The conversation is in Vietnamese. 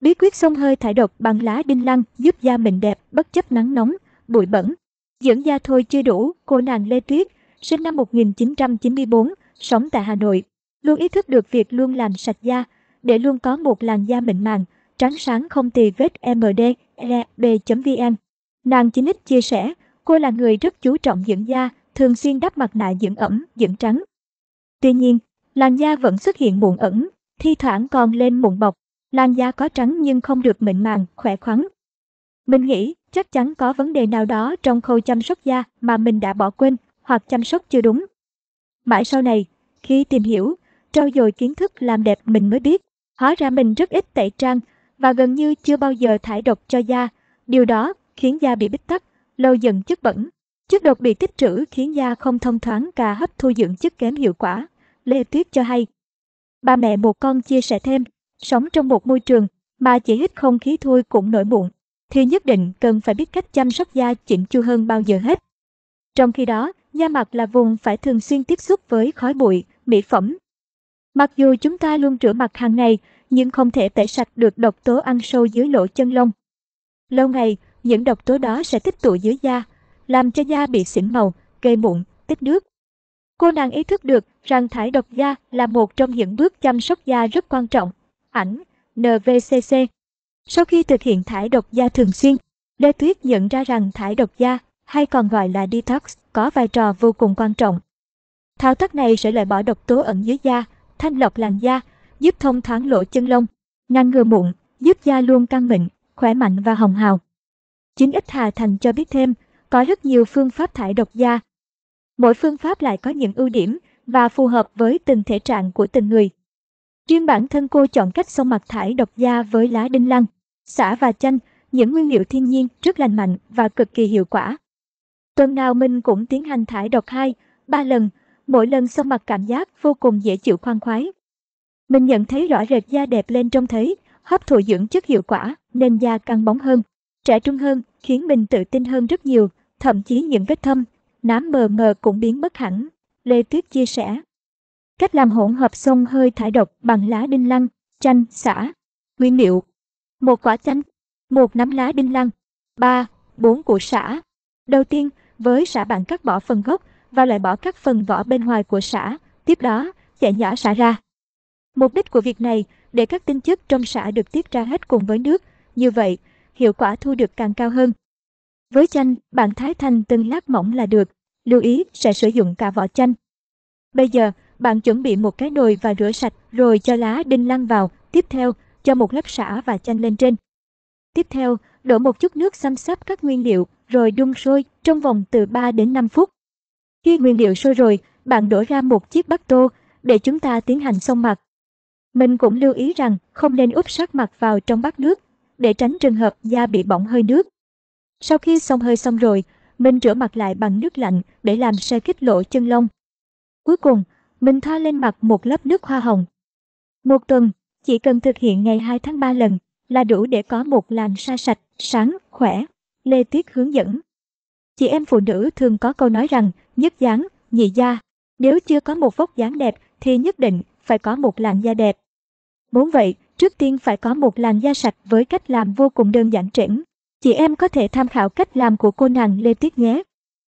Bí quyết xông hơi thải độc bằng lá đinh lăng giúp da mình đẹp bất chấp nắng nóng, bụi bẩn. Dưỡng da thôi chưa đủ, cô nàng Lê Tuyết, sinh năm 1994, sống tại Hà Nội, luôn ý thức được việc luôn làm sạch da, để luôn có một làn da mịn màng, trắng sáng không tì vết mdrb.vn. Nàng 9 chia sẻ, cô là người rất chú trọng dưỡng da, thường xuyên đắp mặt nạ dưỡng ẩm, dưỡng trắng. Tuy nhiên, làn da vẫn xuất hiện mụn ẩn, thi thoảng còn lên mụn bọc, Lan da có trắng nhưng không được mịn màng, khỏe khoắn. Mình nghĩ, chắc chắn có vấn đề nào đó trong khâu chăm sóc da mà mình đã bỏ quên hoặc chăm sóc chưa đúng. Mãi sau này, khi tìm hiểu, trau dồi kiến thức làm đẹp mình mới biết, hóa ra mình rất ít tẩy trang và gần như chưa bao giờ thải độc cho da. Điều đó khiến da bị bít tắc, lâu dần chất bẩn. Chất độc bị tích trữ khiến da không thông thoáng cả hấp thu dưỡng chất kém hiệu quả. Lê Tuyết cho hay. Ba mẹ một con chia sẻ thêm, sống trong một môi trường mà chỉ hít không khí thôi cũng nổi mụn, thì nhất định cần phải biết cách chăm sóc da chỉnh chu hơn bao giờ hết. Trong khi đó, da mặt là vùng phải thường xuyên tiếp xúc với khói bụi, mỹ phẩm. Mặc dù chúng ta luôn rửa mặt hàng ngày, nhưng không thể tẩy sạch được độc tố ăn sâu dưới lỗ chân lông. Lâu ngày, những độc tố đó sẽ tích tụ dưới da, làm cho da bị xỉn màu, gây mụn, tích nước. Cô nàng ý thức được rằng thải độc da là một trong những bước chăm sóc da rất quan trọng ảnh NVCC. Sau khi thực hiện thải độc da thường xuyên, Lê Tuyết nhận ra rằng thải độc da, hay còn gọi là detox, có vai trò vô cùng quan trọng. Thao tác này sẽ loại bỏ độc tố ẩn dưới da, thanh lọc làn da, giúp thông thoáng lỗ chân lông, ngăn ngừa mụn, giúp da luôn căng mịn, khỏe mạnh và hồng hào. Chính ít Hà Thành cho biết thêm, có rất nhiều phương pháp thải độc da. Mỗi phương pháp lại có những ưu điểm và phù hợp với từng thể trạng của từng người. Riêng bản thân cô chọn cách xông mặt thải độc da với lá đinh lăng, xả và chanh, những nguyên liệu thiên nhiên rất lành mạnh và cực kỳ hiệu quả. Tuần nào mình cũng tiến hành thải độc hai, ba lần, mỗi lần xông mặt cảm giác vô cùng dễ chịu khoan khoái. Mình nhận thấy rõ rệt da đẹp lên trông thấy, hấp thụ dưỡng chất hiệu quả nên da căng bóng hơn, trẻ trung hơn, khiến mình tự tin hơn rất nhiều, thậm chí những vết thâm, nám mờ mờ cũng biến mất hẳn. Lê Tuyết chia sẻ. Cách làm hỗn hợp xông hơi thải độc bằng lá đinh lăng, chanh, xả. Nguyên liệu: một quả chanh, một nắm lá đinh lăng, ba bốn củ sả. Đầu tiên, với sả bạn cắt bỏ phần gốc và loại bỏ các phần vỏ bên ngoài của sả, tiếp đó chẻ nhỏ sả ra. Mục đích của việc này để các tinh chất trong sả được tiết ra hết cùng với nước, như vậy hiệu quả thu được càng cao hơn. Với chanh, bạn thái thành từng lát mỏng là được, lưu ý sẽ sử dụng cả vỏ chanh. Bây giờ, bạn chuẩn bị một cái nồi và rửa sạch rồi cho lá đinh lăng vào, tiếp theo cho một lớp sả và chanh lên trên. Tiếp theo, đổ một chút nước xăm xắp các nguyên liệu rồi đun sôi trong vòng từ 3 đến 5 phút. Khi nguyên liệu sôi rồi, bạn đổ ra một chiếc bát tô để chúng ta tiến hành xông mặt. Mình cũng lưu ý rằng không nên úp sát mặt vào trong bát nước để tránh trường hợp da bị bỏng hơi nước. Sau khi xông hơi xong rồi, mình rửa mặt lại bằng nước lạnh để làm xe kích lỗ chân lông. Cuối cùng, mình thoa lên mặt một lớp nước hoa hồng. Một tuần, chỉ cần thực hiện ngày 2 tháng 3 lần là đủ để có một làn da sạch, sáng, khỏe. Lê Tuyết hướng dẫn. Chị em phụ nữ thường có câu nói rằng nhất dáng, nhị da. Nếu chưa có một vóc dáng đẹp thì nhất định phải có một làn da đẹp. Muốn vậy, trước tiên phải có một làn da sạch với cách làm vô cùng đơn giản trển. Chị em có thể tham khảo cách làm của cô nàng Lê Tuyết nhé.